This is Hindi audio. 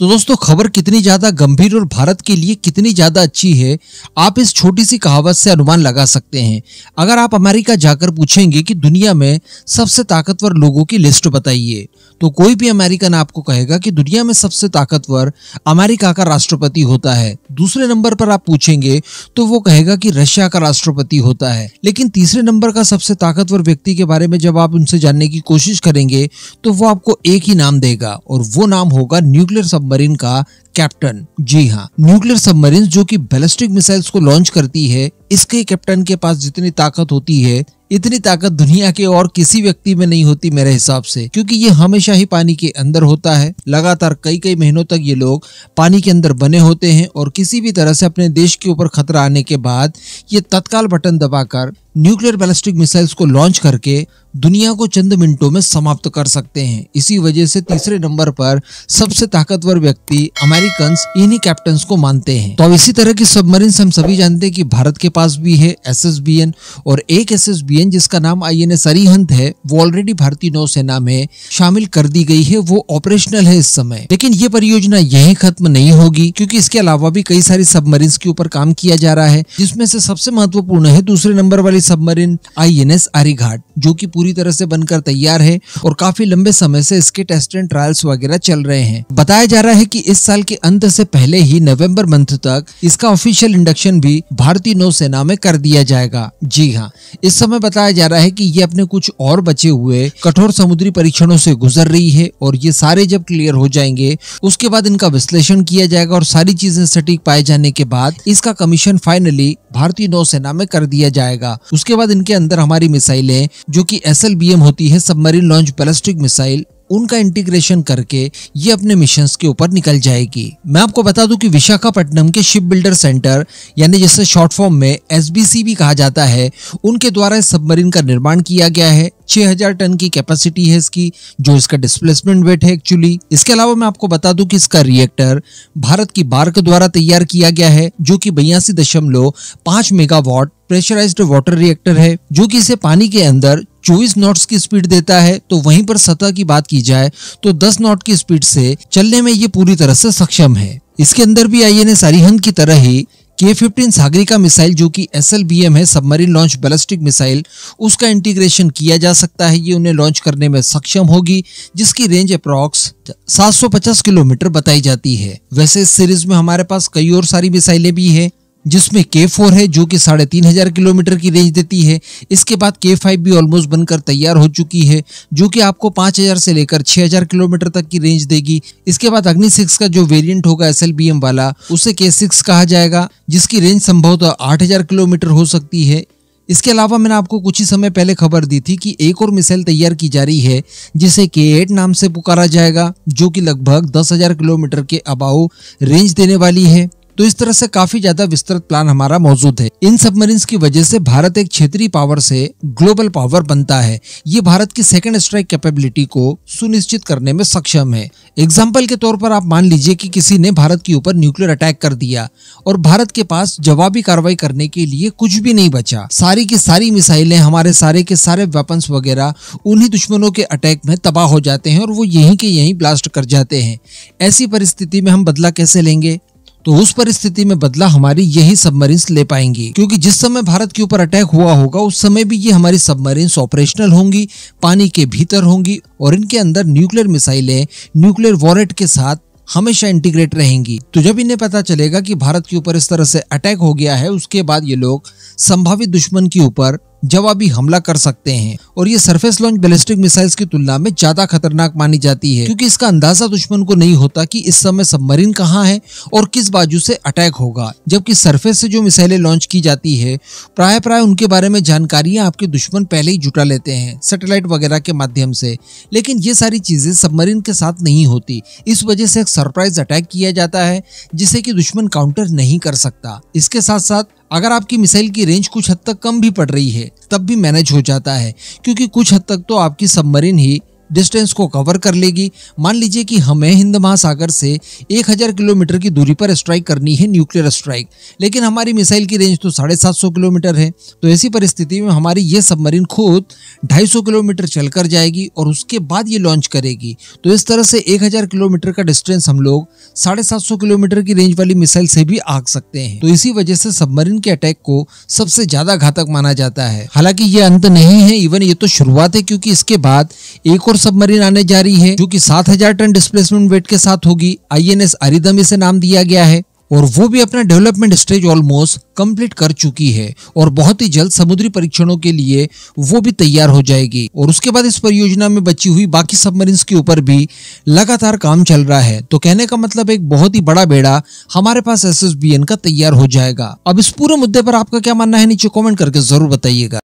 तो दोस्तों खबर कितनी ज्यादा गंभीर और भारत के लिए कितनी ज्यादा अच्छी है आप इस छोटी सी कहावत से अनुमान लगा सकते हैं अगर आप अमेरिका जाकर पूछेंगे कि दुनिया में सबसे ताकतवर लोगों की लिस्ट बताइए तो कोई भी अमेरिकन आपको कहेगा कि दुनिया में सबसे ताकतवर अमेरिका का राष्ट्रपति होता है दूसरे नंबर पर आप पूछेंगे तो वो कहेगा कि रशिया का राष्ट्रपति होता है लेकिन तीसरे नंबर का सबसे ताकतवर व्यक्ति के बारे में जब आप उनसे जानने की कोशिश करेंगे तो वो आपको एक ही नाम देगा और वो नाम होगा न्यूक्लियर सब सबमरीन का कैप्टन जी हाँ न्यूक्लियर सबमरीन जो कि बैलिस्टिक मिसाइल्स को लॉन्च करती है इसके कैप्टन के पास जितनी ताकत होती है इतनी ताकत दुनिया के और किसी व्यक्ति में नहीं होती मेरे हिसाब से क्योंकि ये हमेशा ही पानी के अंदर होता है लगातार कई कई महीनों तक ये लोग पानी के अंदर बने होते हैं और किसी भी तरह से अपने देश के ऊपर खतरा आने के बाद ये तत्काल बटन दबाकर न्यूक्लियर बैलिस्टिक मिसाइल्स को लॉन्च करके दुनिया को चंद मिनटों में समाप्त कर सकते हैं इसी वजह से तीसरे नंबर पर सबसे ताकतवर व्यक्ति अमेरिकन इन्हीं कैप्टन को मानते हैं तो इसी तरह की सबमरीन हम सभी जानते हैं कि भारत के पास भी है एस और एक एस जिसका नाम आई एन सरिहंत है वो ऑलरेडी भारतीय नौसेना में शामिल कर दी गई है वो ऑपरेशनल है इस समय लेकिन ये परियोजना यही खत्म नहीं होगी क्योंकि इसके अलावा भी कई सारी सबमरीन के ऊपर काम किया जा रहा है जिसमें से सबसे महत्वपूर्ण है दूसरे नंबर वाली मिलिट्री सबमरीन आईएनएस आरीघाट जो कि पूरी तरह से बनकर तैयार है और काफी लंबे समय से इसके टेस्ट एंड ट्रायल्स वगैरह चल रहे हैं बताया जा रहा है कि इस साल के अंत से पहले ही नवंबर मंथ तक इसका ऑफिशियल इंडक्शन भी भारतीय नौसेना में कर दिया जाएगा जी हाँ इस समय बताया जा रहा है की ये अपने कुछ और बचे हुए कठोर समुद्री परीक्षणों से गुजर रही है और ये सारे जब क्लियर हो जाएंगे उसके बाद इनका विश्लेषण किया जाएगा और सारी चीजें सटीक पाए जाने के बाद इसका कमीशन फाइनली भारतीय नौसेना में कर दिया जाएगा उसके बाद इनके अंदर हमारी मिसाइलें जो कि एस होती है सबमरीन लॉन्च बैलिस्टिक मिसाइल उनका इंटीग्रेशन करके ये अपने मिशन के ऊपर निकल जाएगी मैं आपको बता दूं कि विशाखापट्टनम के शिप बिल्डर सेंटर यानी जिसे शॉर्ट फॉर्म में एस भी कहा जाता है उनके द्वारा इस सबमरीन का निर्माण किया गया है 6000 टन की कैपेसिटी है इसकी जो इसका डिस्प्लेसमेंट वेट है एक्चुअली इसके अलावा मैं आपको बता दूं कि इसका रिएक्टर भारत की बार्क द्वारा तैयार किया गया है जो कि बयासी दशमलव पांच मेगावाट प्रेशराइज्ड वाटर रिएक्टर है जो कि इसे पानी के अंदर चौबीस नॉट्स की स्पीड देता है तो वहीं पर सतह की बात की जाए तो 10 नॉट की स्पीड से चलने में ये पूरी तरह से सक्षम है इसके अंदर भी आई एन अरिहंत की तरह ही के फिफ्टीन सागरिका मिसाइल जो कि एस है सबमरीन लॉन्च बैलिस्टिक मिसाइल उसका इंटीग्रेशन किया जा सकता है ये उन्हें लॉन्च करने में सक्षम होगी जिसकी रेंज अप्रॉक्स 750 किलोमीटर बताई जाती है वैसे इस सीरीज में हमारे पास कई और सारी मिसाइलें भी हैं जिसमें के फोर है जो कि साढ़े तीन हजार किलोमीटर की रेंज देती है इसके बाद के फाइव भी ऑलमोस्ट बनकर तैयार हो चुकी है जो कि आपको पाँच हजार से लेकर छः हजार किलोमीटर तक की रेंज देगी इसके बाद अग्नि सिक्स का जो वेरिएंट होगा एस वाला उसे के सिक्स कहा जाएगा जिसकी रेंज संभवतः आठ हजार किलोमीटर हो सकती है इसके अलावा मैंने आपको कुछ ही समय पहले खबर दी थी कि एक और मिसाइल तैयार की जा रही है जिसे के एट नाम से पुकारा जाएगा जो कि लगभग दस हजार किलोमीटर के अबाव रेंज देने वाली है तो इस तरह से काफी ज्यादा विस्तृत प्लान हमारा मौजूद है इन सबमरीन की वजह से भारत एक क्षेत्रीय पावर से ग्लोबल पावर बनता है ये भारत की सेकेंड स्ट्राइक कैपेबिलिटी को सुनिश्चित करने में सक्षम है एग्जाम्पल के तौर पर आप मान लीजिए कि किसी ने भारत के ऊपर न्यूक्लियर अटैक कर दिया और भारत के पास जवाबी कार्रवाई करने के लिए कुछ भी नहीं बचा सारी की सारी मिसाइलें हमारे सारे के सारे वेपन्स वगैरह उन्ही दुश्मनों के अटैक में तबाह हो जाते हैं और वो यही के यही ब्लास्ट कर जाते हैं ऐसी परिस्थिति में हम बदला कैसे लेंगे तो उस परिस्थिति में बदला हमारी यही सबमरीन्स ले पाएंगी क्योंकि जिस समय भारत के ऊपर अटैक हुआ होगा उस समय भी ये हमारी सबमरीन्स ऑपरेशनल होंगी पानी के भीतर होंगी और इनके अंदर न्यूक्लियर मिसाइलें न्यूक्लियर वॉरेट के साथ हमेशा इंटीग्रेट रहेंगी तो जब इन्हें पता चलेगा कि भारत के ऊपर इस तरह से अटैक हो गया है उसके बाद ये लोग संभावित दुश्मन के ऊपर जवाबी हमला कर सकते हैं और ये सरफेस लॉन्च बैलिस्टिक मिसाइल्स की तुलना में ज्यादा खतरनाक मानी जाती है क्योंकि इसका अंदाजा दुश्मन को नहीं होता कि इस समय सबमरीन कहाँ है और किस बाजू से अटैक होगा जबकि सरफेस से जो मिसाइलें लॉन्च की जाती है प्राय प्राय उनके बारे में जानकारियां आपके दुश्मन पहले ही जुटा लेते हैं सेटेलाइट वगैरह के माध्यम से लेकिन ये सारी चीजें सबमरीन के साथ नहीं होती इस वजह से एक सरप्राइज अटैक किया जाता है जिसे की दुश्मन काउंटर नहीं कर सकता इसके साथ साथ अगर आपकी मिसाइल की रेंज कुछ हद तक कम भी पड़ रही है तब भी मैनेज हो जाता है क्योंकि कुछ हद तक तो आपकी सबमरीन ही डिस्टेंस को कवर कर लेगी मान लीजिए कि हमें हिंद महासागर से 1000 किलोमीटर की दूरी पर स्ट्राइक करनी है न्यूक्लियर स्ट्राइक लेकिन हमारी मिसाइल की रेंज तो साढ़े सात सौ किलोमीटर है तो ऐसी परिस्थिति में हमारी ये सबमरीन खुद ढाई सौ किलोमीटर चल कर जाएगी और उसके बाद ये लॉन्च करेगी तो इस तरह से एक हजार किलोमीटर का डिस्टेंस हम लोग साढ़े सात सौ किलोमीटर की रेंज वाली मिसाइल से भी आग सकते हैं तो इसी वजह से सबमरीन के अटैक को सबसे ज्यादा घातक माना जाता है हालांकि ये अंत नहीं है इवन ये तो शुरुआत है क्योंकि इसके बाद एक और सबमरीन आने जा रही है जो कि 7000 टन डिस्प्लेसमेंट वेट के साथ होगी आईएनएस अरिदम इसे नाम दिया गया है और वो भी अपना डेवलपमेंट स्टेज ऑलमोस्ट कंप्लीट कर चुकी है और बहुत ही जल्द समुद्री परीक्षणों के लिए वो भी तैयार हो जाएगी और उसके बाद इस परियोजना में बची हुई बाकी सबमरीन के ऊपर भी लगातार काम चल रहा है तो कहने का मतलब एक बहुत ही बड़ा बेड़ा हमारे पास एस का तैयार हो जाएगा अब इस पूरे मुद्दे पर आपका क्या मानना है नीचे कॉमेंट करके जरूर बताइएगा